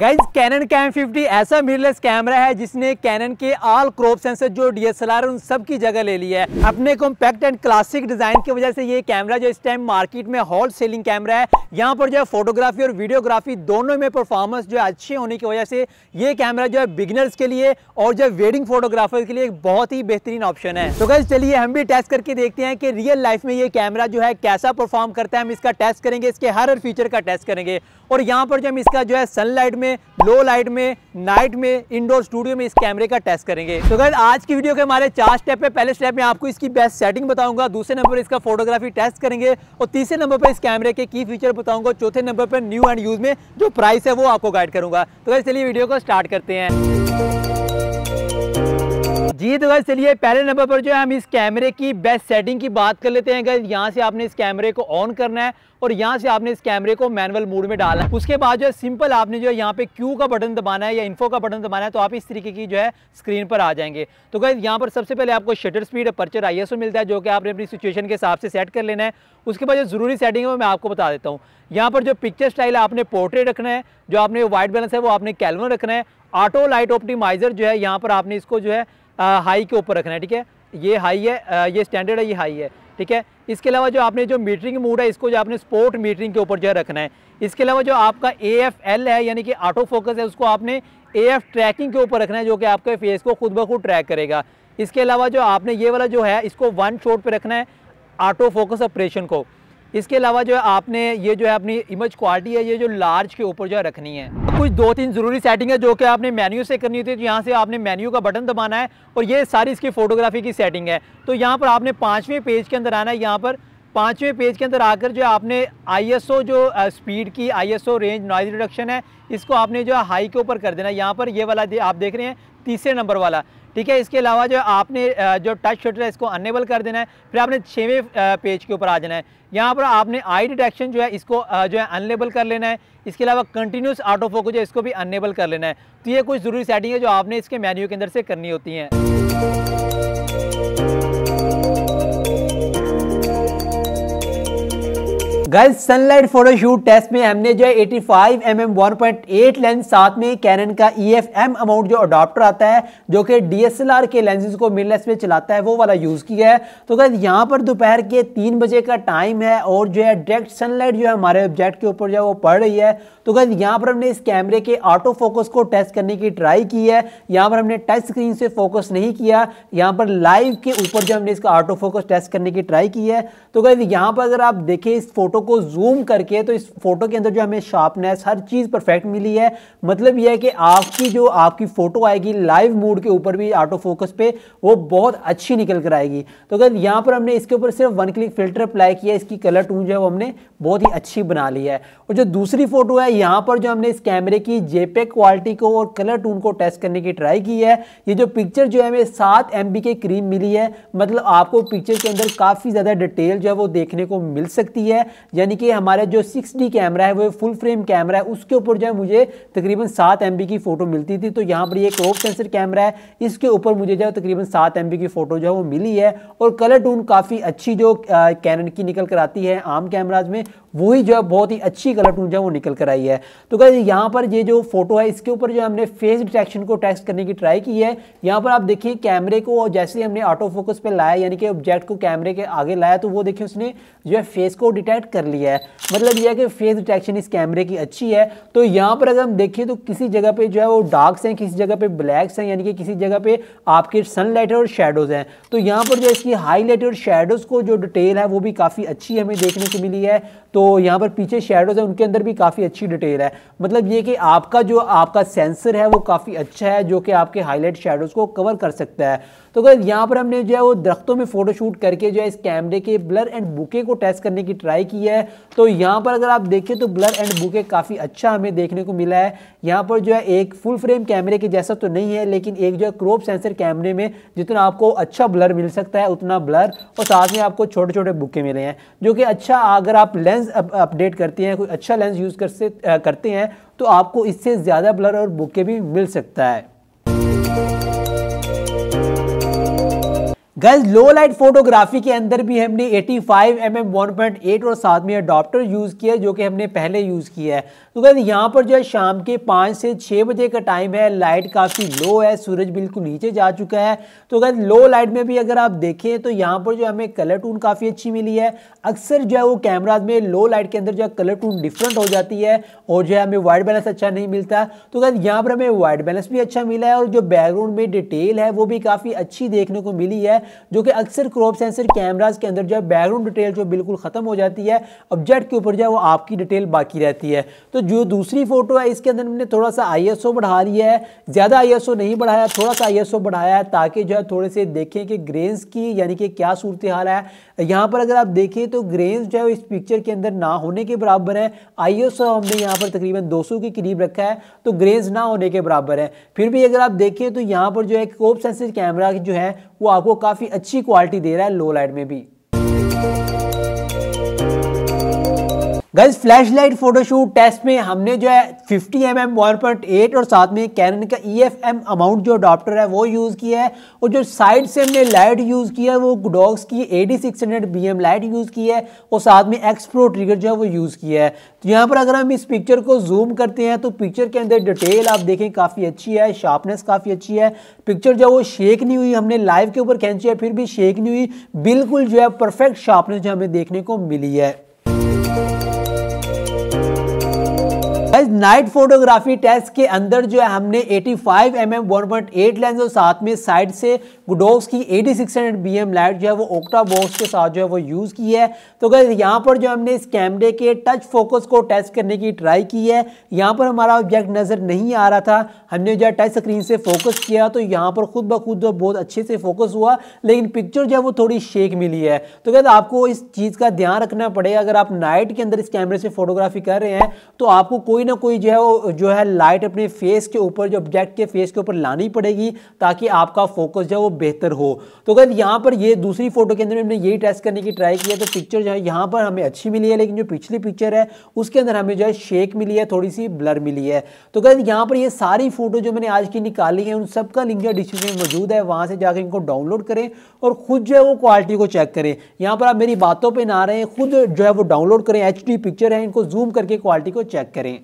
guys cannon cam 50 ऐसा mirrorless camera है जिसने कैनन के ऑल क्रॉप सेंसर जो डी एस एल आर उन सब की जगह ले ली है अपने कॉम्पैक्ट एंड क्लासिक डिज़ाइन की वजह से ये कैमरा जो इस टाइम मार्केट में हॉल सेलिंग कैमरा है यहाँ पर जो है फोटोग्राफी और वीडियोग्राफी दोनों में परफॉर्मेंस जो है अच्छी होने की वजह से ये कैमरा जो है बिगनर्स के लिए और जो है वेडिंग फोटोग्राफर के लिए एक बहुत ही बेहतरीन ऑप्शन है तो गाइज चलिए हम भी टेस्ट करके देखते हैं कि रियल लाइफ में ये कैमरा जो है कैसा परफॉर्म करता है हम इसका टेस्ट करेंगे इसके हर हर फीचर का टेस्ट करेंगे और यहाँ पर जो हम इसका जो है सनलाइट में लो लाइट में नाइट में इंडोर स्टूडियो में इस कैमरे का टेस्ट करेंगे तो अगर आज की वीडियो के हमारे चार स्टेप है पहले स्टेप में आपको इसकी बेस्ट सेटिंग बताऊंगा दूसरे नंबर पर इसका फोटोग्राफी टेस्ट करेंगे और तीसरे नंबर पर इस कैमरे के की फीचर बताऊंगा चौथे नंबर पर न्यू एंड यूज में जो प्राइस है वो आपको गाइड करूंगा तो चलिए वीडियो को स्टार्ट करते हैं जी तो गई चलिए पहले नंबर पर जो है हम इस कैमरे की बेस्ट सेटिंग की बात कर लेते हैं गैस यहाँ से आपने इस कैमरे को ऑन करना है और यहाँ से आपने इस कैमरे को मैनुअल मोड में डाला है उसके बाद जो है सिंपल आपने जो है यहाँ पे क्यू का बटन दबाना है या इन्फो का बटन दबाना है तो आप इस तरीके की जो है स्क्रीन पर आ जाएंगे तो गैस यहाँ पर सबसे पहले आपको शटर स्पीड पर्चर आई मिलता है जो कि आपने अपनी सिचुएशन के हिसाब से सेट कर लेना है उसके बाद जो ज़रूरी सेटिंग है वो मैं आपको बता देता हूँ यहाँ पर जो पिक्चर स्टाइल है आपने पोर्ट्रेट रखना है जो आपने वाइट बैलेंस है वो आपने कैलवन रखना है ऑटो लाइट ऑप्टिमाइजर जो है यहाँ पर आपने इसको जो है हाई के ऊपर रखना है ठीक है ये हाई है आ, ये स्टैंडर्ड है ये हाई है ठीक है इसके अलावा जो आपने जो मीटरिंग मोड है इसको जो आपने स्पोर्ट मीटरिंग के ऊपर जो है रखना है इसके अलावा जो आपका ए एफ एल है यानी कि ऑटो फोकस है उसको आपने ए एफ ट्रैकिंग के ऊपर रखना है जो कि आपके फेस को खुद ब खुद ट्रैक करेगा इसके अलावा जो आपने ये वाला जो है इसको वन शॉट पर रखना है ऑटो फोकस ऑपरेशन को इसके अलावा जो है आपने ये जो है अपनी इमेज क्वालिटी है ये जो लार्ज के ऊपर जो है रखनी है कुछ दो तीन ज़रूरी सेटिंग है जो कि आपने मेन्यू से करनी होती है तो यहाँ से आपने मेन्यू का बटन दबाना है और ये सारी इसकी फ़ोटोग्राफी की सेटिंग है तो यहाँ पर आपने पाँचवें पेज के अंदर आना है यहाँ पर पाँचवें पेज के अंदर आकर जो आपने आई जो स्पीड की आई रेंज नॉइज़ रिडक्शन है इसको आपने जो है हाई के ऊपर कर देना है यहाँ पर ये वाला आप देख रहे हैं तीसरे नंबर वाला ठीक है इसके अलावा जो आपने जो टच शटर है इसको अनेबल कर देना है फिर आपने छवें पेज के ऊपर आ जाना है यहाँ पर आपने आई डिटेक्शन जो है इसको जो है अनलेबल कर लेना है इसके अलावा कंटिन्यूस ऑटो फोकस जो है इसको भी अनेबल कर लेना है तो ये कुछ ज़रूरी सेटिंग है जो आपने इसके मेन्यू के अंदर से करनी होती हैं गर्ल्स सनलाइट फोटोशूट टेस्ट में हमने जो है 85 एम एम वन लेंस साथ में कैनन का ई एफ एम अमाउंट जो अडॉप्टर आता है जो कि डी एस एल आर के लेंसेज को मिडलेस में चलाता है वो वाला यूज़ किया है तो गर्ज यहाँ पर दोपहर के तीन बजे का टाइम है और जो है डायरेक्ट सनलाइट जो है हमारे ऑब्जेक्ट के ऊपर जो है वो पड़ रही है तो गर्ज यहाँ पर हमने इस कैमरे के ऑटो फोकस को टेस्ट करने की ट्राई की है यहाँ पर हमने टच स्क्रीन से फोकस नहीं किया यहाँ पर लाइव के ऊपर जो हमने इसका ऑटो फोकस टेस्ट करने की ट्राई की है तो गर्ज यहाँ पर अगर आप देखें इस फोटो को जूम करके तो इस फोटो के अंदर जो हमें शार्पनेस हर चीज़ परफेक्ट मिली है मतलब यह है कि आपकी जो आपकी फ़ोटो आएगी लाइव मूड के ऊपर भी ऑटो फोकस पे वो बहुत अच्छी निकल कर आएगी तो अगर यहाँ पर हमने इसके ऊपर सिर्फ वन क्लिक फिल्टर अप्लाई किया इसकी कलर टून जो है वो हमने बहुत ही अच्छी बना ली है और जो दूसरी फ़ोटो है यहाँ पर जो हमने इस कैमरे की जेपे क्वालिटी को और कलर टून को टेस्ट करने की ट्राई की है ये जो पिक्चर जो है हमें सात एम के क्रीम मिली है मतलब आपको पिक्चर के अंदर काफ़ी ज़्यादा डिटेल जो है वो देखने को मिल सकती है यानी कि हमारा जो सिक्स कैमरा है वो फुल फ्रेम कैमरा है उसके ऊपर जो है मुझे तकरीबन सात एम की फ़ोटो मिलती थी तो यहाँ पर ये क्रॉप सेंसर कैमरा है इसके ऊपर मुझे जो है तकरीबन सात एम की फ़ोटो जो है वो मिली है और कलर टून काफ़ी अच्छी जो कैनन की निकल कर आती है आम कैमराज में वही जो है बहुत ही अच्छी कलर टून जो है वो निकल कर आई है तो क्या यहाँ पर ये जो फोटो है इसके ऊपर जो हमने फेस डिटेक्शन को टेस्ट करने की ट्राई की है यहाँ पर आप देखिए कैमरे को जैसे हमने ऑटो फोकस पर लाया यानी कि ऑब्जेक्ट को कैमरे के आगे लाया तो वो देखिए उसने जो है फेस को डिटेक्ट कर कर लिया है मतलब यह है कि फेस डिटेक्शन इस कैमरे की अच्छी है तो यहाँ पर अगर हम देखें तो किसी जगह पे जो है वो डार्क्स हैं किसी जगह पे ब्लैक्स हैं यानी कि किसी जगह पे आपके सनलाइट और शेडोज़ हैं तो यहाँ पर जो इसकी हाईलाइट और शेडोज़ को जो डिटेल है वो भी काफ़ी अच्छी हमें देखने को मिली है तो यहाँ पर पीछे शेडोज़ हैं उनके अंदर भी काफ़ी अच्छी डिटेल है मतलब ये कि आपका जो आपका सेंसर है वो काफ़ी अच्छा है जो कि आपके हाईलाइट शेडोज़ को कवर कर सकता है तो अगर यहाँ पर हमने जो है वो दरख्तों में फोटोशूट करके जो है इस कैमरे के ब्लर एंड बुके को टेस्ट करने की ट्राई की है तो यहाँ पर अगर आप देखें तो ब्लर एंड बुके काफ़ी अच्छा हमें देखने को मिला है यहाँ पर जो है एक फुल फ्रेम कैमरे के जैसा तो नहीं है लेकिन एक जो है क्रोप सेंसर कैमरे में जितना आपको अच्छा ब्लर मिल सकता है उतना ब्लर और साथ में आपको छोटे छोटे बुके मिले हैं जो कि अच्छा अगर आप लेंस अपडेट करते हैं कोई अच्छा लेंस यूज़ कर करते हैं तो आपको इससे ज़्यादा ब्लर और बुके भी मिल सकता है गर्ल्स लो लाइट फोटोग्राफी के अंदर भी हमने 85 फाइव एम एम और साथ में अडॉप्टर यूज़ किया जो कि हमने पहले यूज़ किया है तो गर्ल्स यहाँ पर जो है शाम के पाँच से छः बजे का टाइम है लाइट काफ़ी लो है सूरज बिल्कुल नीचे जा चुका है तो गर्ल्स लो लाइट में भी अगर आप देखें तो यहाँ पर जो हमें कलर टून काफ़ी अच्छी मिली है अक्सर जो है वो कैमराज में लो लाइट के अंदर जो है कलर टून डिफरेंट हो जाती है और जो है हमें वाइट बैलेंस अच्छा नहीं मिलता तो गर्ल्स यहाँ पर हमें वाइट बैलेंस भी अच्छा मिला है और जो बैकग्राउंड में डिटेल है वो भी काफ़ी अच्छी देखने को मिली है जो कि अक्सर क्रॉप सेंसर कैमराज के अंदर जो है बैकग्राउंड डिटेल जो बिल्कुल ख़त्म हो जाती है ऑब्जेक्ट के ऊपर जो है वो आपकी डिटेल बाकी रहती है तो जो दूसरी फ़ोटो है इसके अंदर मैंने थोड़ा सा आई बढ़ा लिया है ज़्यादा आई नहीं बढ़ाया थोड़ा सा आई बढ़ाया है ताकि जो है थोड़े से देखें कि ग्रेन्स की यानी कि क्या सूरत हाल है यहाँ पर अगर आप देखें तो ग्रेन्स जो है इस पिक्चर के अंदर ना होने के बराबर है आई हमने यहाँ पर तकरीबन 200 के करीब रखा है तो ग्रेन्स ना होने के बराबर है फिर भी अगर आप देखें तो यहाँ पर जो है कोप सेंसिस कैमरा जो है वो आपको काफ़ी काफ़ी अच्छी क्वालिटी दे रहा है लो लाइट में भी फ्लैश लाइट फोटोशूट टेस्ट में हमने जो है 50 एम एम और साथ में कैनन का ई एफ एम अमाउंट जो अडॉप्टर है वो यूज़ किया है और जो साइड से हमने लाइट यूज़ किया है वो गुडॉक्स की D six hundred B M light use की है और साथ में एक्सप्रो ट्रिगर जो है वो यूज़ किया है तो यहाँ पर अगर हम इस पिक्चर को जूम करते हैं तो पिक्चर के अंदर डिटेल आप देखें काफ़ी अच्छी है शार्पनेस काफ़ी अच्छी है पिक्चर जो है वो शेक नहीं हुई हमने लाइव के ऊपर खींची है फिर भी शेक नहीं हुई बिल्कुल जो है परफेक्ट शार्पनेस जो हमें देखने को मिली है गाइज नाइट फोटोग्राफी टेस्ट के अंदर जो है हमने 85 five M M one point eight lens और साथ में साइड से गुडोक्स की 8600 बीएम लाइट जो है वो ओक्टा बॉक्स के साथ जो है वो यूज़ की है तो गाइज यहाँ पर जो हमने इस कैमरे के टच फोकस को टेस्ट करने की ट्राई की है यहाँ पर हमारा ऑब्जेक्ट नज़र नहीं आ रहा था हमने जो है टच स्क्रीन से फोकस किया तो यहाँ पर खुद ब खुद जो बहुत अच्छे से फोकस हुआ लेकिन पिक्चर जो है वो थोड़ी शेक मिली है तो गाइज आपको इस चीज़ का ध्यान रखना पड़ेगा अगर आप नाइट के अंदर इस कैमरे से फोटोग्राफी कर रहे हैं तो आपको कोई ना कोई जो है वो जो है लाइट अपने फेस के ऊपर जो ऑब्जेक्ट के फेस के ऊपर लानी पड़ेगी ताकि आपका फोकस जो है वो बेहतर हो तो अगर यहाँ पर ये दूसरी फोटो के अंदर हमने यही टेस्ट करने की ट्राई किया तो पिक्चर जो है यहाँ पर हमें अच्छी मिली है लेकिन जो पिछली पिक्चर है उसके अंदर हमें जो है शेक मिली है थोड़ी सी ब्लर मिली है तो अगर यहाँ पर ये सारी फोटो जो मैंने आज की निकाली है उन सबका लिंक जो डिस्क्रिप्शन में मौजूद है वहाँ से जाकर इनको डाउनलोड करें और खुद जो है वो क्वालिटी को चेक करें यहाँ पर आप मेरी बातों पर ना रहे हैं खुद जो है वो डाउनलोड करें एच पिक्चर है इनको जूम करके क्वालिटी को चेक करें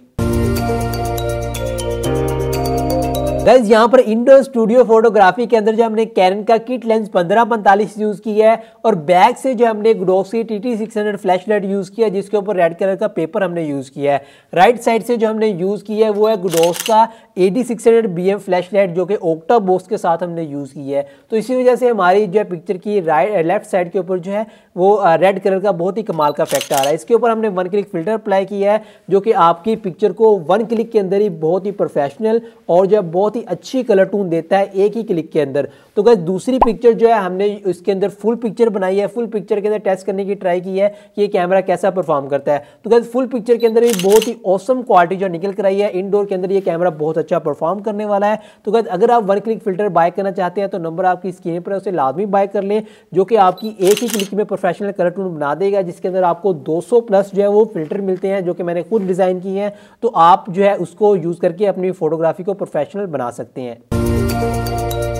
गाइज यहाँ पर इंडोर स्टूडियो फोटोग्राफी के अंदर जो हमने कैरन का किट लेंस पंद्रह पैंतालीस यूज़ किया है और बैक से जो हमने ग्रोसी T T six hundred flash light use किया जिसके ऊपर रेड कलर का पेपर हमने यूज़ किया है राइट साइड से जो हमने यूज़ किया है वो है ग्रोस का A D six hundred B M flash light जो कि ओक्टा बोस के साथ हमने यूज़ किया है तो इसी वजह से हमारी जो है पिक्चर की राइट लेफ्ट साइड के ऊपर जो है वो रेड कलर का बहुत ही कमाल का इफेक्ट आ रहा है इसके ऊपर हमने वन क्लिक फिल्टर अप्लाई किया है जो कि आपकी पिक्चर को वन क्लिक के अंदर ही बहुत ही प्रोफेशनल और जो बहुत ही अच्छी कलर टून देता है एक ही क्लिक के अंदर तो गैस दूसरी पिक्चर जो है हमने इसके अंदर फुल पिक्चर बनाई है फुल पिक्चर के अंदर टेस्ट करने की ट्राई की है कि ये कैमरा कैसा परफॉर्म करता है तो गैस फुल पिक्चर के अंदर भी बहुत ही औसम क्वालिटी जो निकल कर आई है इनडोर के अंदर ये कैमरा बहुत अच्छा परफॉर्म करने वाला है तो गैस अगर आप वन क्लिक फिल्टर बाय करना चाहते हैं तो नंबर आपकी स्क्रीन पर उसे लादमी बाय कर लें जो कि आपकी एक ही क्लिक में परफॉर्म प्रोफेशनल कलर टून बना देगा जिसके अंदर आपको 200 प्लस जो है वो फिल्टर मिलते हैं जो कि मैंने खुद डिज़ाइन किए हैं तो आप जो है उसको यूज़ करके अपनी फ़ोटोग्राफी को प्रोफेशनल बना सकते हैं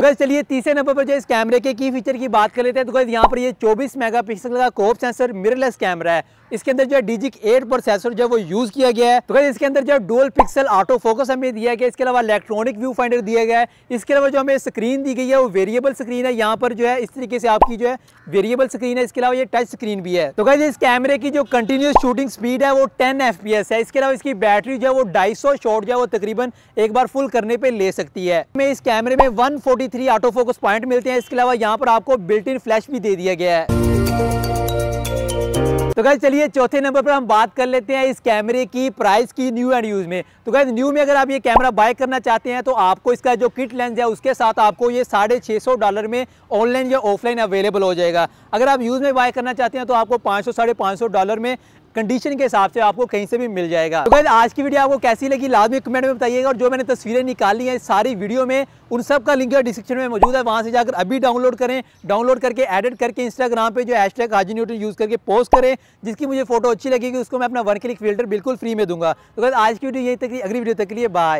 तो गैस चलिए तीसरे नंबर पर जो इस कैमरे के की फीचर की बात कर लेते हैं तो गैस यहाँ पर ये 24 मेगापिक्सल का कोप सेंसर मिररलेस कैमरा है इसके अंदर जो है डीजिक एट प्रोसेसर जो है वो यूज किया गया है तो गैस इसके अंदर जो है डुअल पिक्सल ऑटो फोकस हमें दिया गया इसके अलावा इलेक्ट्रॉनिक व्यू फाइंडर दिया गया है इसके अलावा जो हमें स्क्रीन दी गई है वो वेरिएबल स्क्रीन है यहाँ पर जो है इस तरीके से आपकी जो है वेरिएबल स्क्रीन है इसके अलावा ये टच स्क्रीन भी है तो गैस इस कैमरे की जो कंटिन्यूस शूटिंग स्पीड है वो टेन एफ है इसके अलावा इसकी बैटरी जो है वो ढाई शॉट जो है वो तकरीबन एक बार फुल करने पर ले सकती है हमें इस कैमरे में one three auto focus point मिलते हैं इसके अलावा यहाँ पर आपको बिल्ट इन फ्लैश भी दे दिया गया है तो गैस चलिए चौथे नंबर पर हम बात कर लेते हैं इस कैमरे की प्राइस की न्यू एंड यूज़ में तो गैस न्यू में अगर आप ये कैमरा बाय करना चाहते हैं तो आपको इसका जो किट लेंस है उसके साथ आपको ये साढ़े छः सौ डॉलर में ऑनलाइन या ऑफलाइन अवेलेबल हो जाएगा अगर आप यूज़ में बाय करना चाहते हैं तो आपको पाँच सौ साढ़े पाँच सौ डॉलर में कंडीशन के हिसाब से आपको कहीं से भी मिल जाएगा तो आज की वीडियो आपको कैसी लगी लाजमी कमेंट में बताइएगा और जो मैंने तस्वीरें निकाली हैं सारी वीडियो में उन सब का लिंक डिस्क्रिप्शन में मौजूद है वहाँ से जाकर अभी डाउनलोड करें डाउनलोड करके एडिट करके इंस्टाग्राम पे जो hashtag Haji Newton use करके पोस्ट करें जिसकी मुझे फोटो अच्छी लगेगी उसको मैं अपना वन क्लिक फिल्टर बिल्कुल फ्री में दूंगा तो आज की वीडियो यही तक अगली वीडियो तक लिए बाय